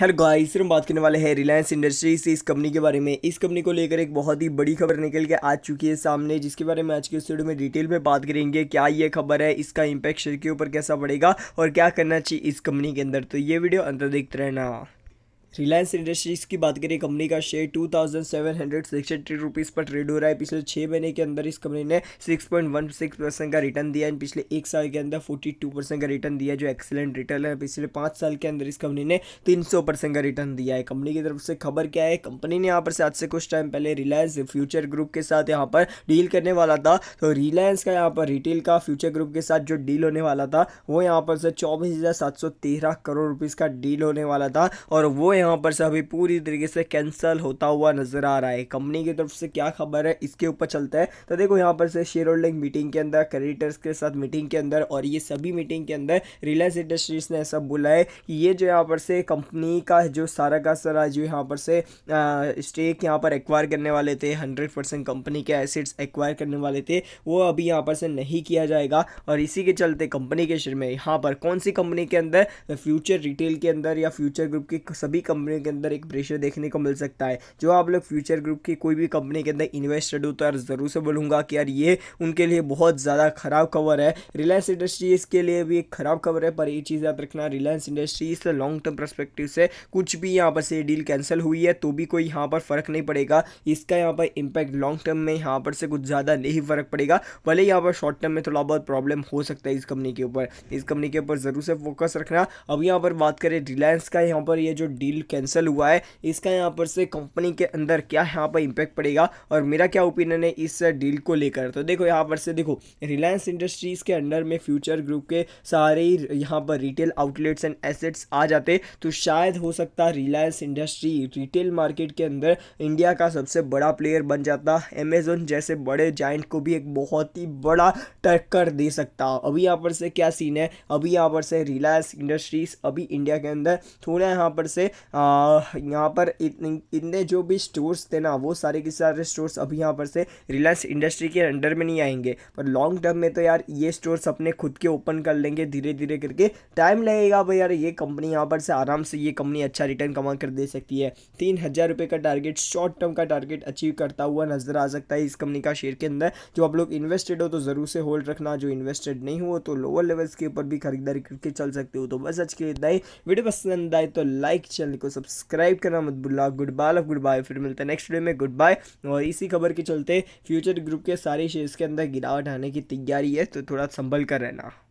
hello guys फिर हम बात करने वाले हैं रिलायंस इंडस्ट्रीज से इस कंपनी के बारे में इस कंपनी को लेकर एक बहुत ही बड़ी खबर निकल के आ चुकी है सामने जिसके बारे में आज के स्टूडियो में डिटेल में बात करेंगे क्या ये खबर है इसका इम्पैक्ट शेयर के ऊपर कैसा पड़ेगा और क्या करना चाहिए इस कंपनी के अंदर तो ये वीडियो अंदर देखते रहना रिलायंस इंडस्ट्रीज की बात करें कंपनी का share two thousand seven hundred sixty rupees पर ट्रेड हो रहा है पिछले छः महीने के अंदर इस कंपनी ने six point one six percent का रिटर्न दिया है पिछले एक साल के अंदर फोर्टी टू परसेंट का रिटर्न दिया जो एक्सेलेंट रिटर्न है पिछले पाँच साल के अंदर इस कंपनी ने तीन सौ परसेंट का रिटर्न दिया है कंपनी की तरफ से खबर क्या है कंपनी ने यहाँ पर से आज से कुछ टाइम पहले रिलायंस फ्यूचर ग्रुप के साथ यहाँ पर डील करने वाला था तो रिलायंस का यहाँ पर रिटेल का फ्यूचर ग्रुप के साथ जो डील होने वाला था वो यहाँ पर से चौबीस हज़ार सात सौ तेरह करोड़ रुपीज़ का डील होने वाला था और वो यहाँ पर से अभी पूरी तरीके से कैंसल होता हुआ नजर आ रहा है कंपनी की तरफ से क्या खबर है इसके ऊपर चलता है तो देखो यहाँ पर से शेयर होल्डिंग मीटिंग के अंदर क्रेडिटर्स के साथ मीटिंग के अंदर और ये सभी मीटिंग के अंदर रिलायंस इंडस्ट्रीज ने ऐसा बोला है कि ये जो यहाँ पर से कंपनी का जो सारा का सारा जो यहाँ पर से स्टेक यहाँ पर एक्वायर करने वाले थे हंड्रेड कंपनी के एसेट्स एक्वायर करने वाले थे वो अभी यहाँ पर से नहीं किया जाएगा और इसी के चलते कंपनी के शेयर में यहाँ पर कौन सी कंपनी के अंदर फ्यूचर रिटेल के अंदर या फ्यूचर ग्रुप के सभी कंपनी के अंदर एक प्रेशर देखने को मिल सकता है जो आप लोग फ्यूचर ग्रुप की कोई भी कंपनी के अंदर इन्वेस्टेड हो तो यार ज़रूर से बोलूँगा कि यार ये उनके लिए बहुत ज़्यादा ख़राब खबर है रिलायंस इंडस्ट्रीज़ के लिए भी एक ख़राब खबर है पर ये चीज़ याद रखना Reliance Industries long term perspective से कुछ भी यहाँ पर से डील कैंसिल हुई है तो भी कोई यहाँ पर फ़र्क नहीं पड़ेगा इसका यहाँ पर इम्पैक्ट लॉन्ग टर्म में यहाँ पर से कुछ ज़्यादा नहीं फ़र्क पड़ेगा भले यहाँ पर शॉर्ट टर्म में थोड़ा बहुत प्रॉब्लम हो सकता है इस कंपनी के ऊपर इस कंपनी के ऊपर ज़रूर से फोकस रखना अब यहाँ पर बात करें रिलायंस का यहाँ पर ये जो डील डील कैंसिल हुआ है इसका यहाँ पर से कंपनी के अंदर क्या यहाँ पर इम्पैक्ट पड़ेगा और मेरा क्या ओपिनियन है इस डील को लेकर तो देखो यहाँ पर से देखो रिलायंस इंडस्ट्रीज़ के अंडर में फ्यूचर ग्रुप के सारे यहाँ पर रिटेल आउटलेट्स एंड एसेट्स आ जाते तो शायद हो सकता रिलायंस इंडस्ट्री रिटेल मार्केट के अंदर इंडिया का सबसे बड़ा प्लेयर बन जाता अमेजोन जैसे बड़े जाइंट को भी एक बहुत ही बड़ा टक्कर दे सकता अभी यहाँ पर से क्या सीन है अभी यहाँ पर से रिलायंस इंडस्ट्रीज अभी इंडिया के अंदर थोड़ा यहाँ पर से यहाँ पर इतने जो भी स्टोर्स थे ना वो सारे के सारे स्टोर्स अभी यहाँ पर से रिलायंस इंडस्ट्री के अंडर में नहीं आएंगे पर लॉन्ग टर्म में तो यार ये स्टोर्स अपने खुद के ओपन कर लेंगे धीरे धीरे करके टाइम लगेगा भाई यार ये कंपनी यहाँ पर से आराम से ये कंपनी अच्छा रिटर्न कमा कर दे सकती है तीन हज़ार रुपये का टारगेट शॉर्ट टर्म का टारगेट अचीव करता हुआ नज़र आ सकता है इस कंपनी का शेयर के अंदर जो आप लोग इन्वेस्टेड हो तो ज़रूर से होल्ड रखना जो इन्वेस्टेड नहीं हुआ तो लोअर लेवल्स के ऊपर भी खरीदारी करके चल सकते हो तो बस आज के लिए वीडियो पसंद आए तो लाइक चैनल को सब्सक्राइब करना मत भूलना good bye love good bye फिर मिलते हैं नेक्स्ट डे में गुड बाय और इसी खबर के चलते फ्यूचर ग्रुप के सारे शेयर्स के अंदर गिरावट आने की तैयारी है तो थोड़ा संभल कर रहना